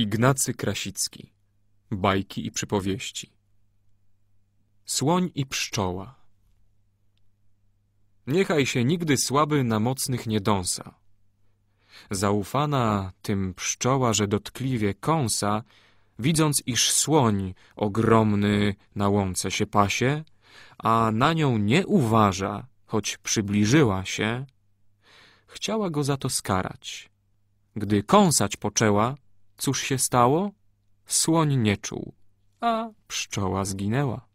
Ignacy Krasicki Bajki i przypowieści Słoń i pszczoła Niechaj się nigdy słaby na mocnych nie dąsa. Zaufana tym pszczoła, że dotkliwie kąsa, widząc, iż słoń ogromny na łące się pasie, a na nią nie uważa, choć przybliżyła się, chciała go za to skarać. Gdy kąsać poczęła, Cóż się stało? Słoń nie czuł, a pszczoła zginęła.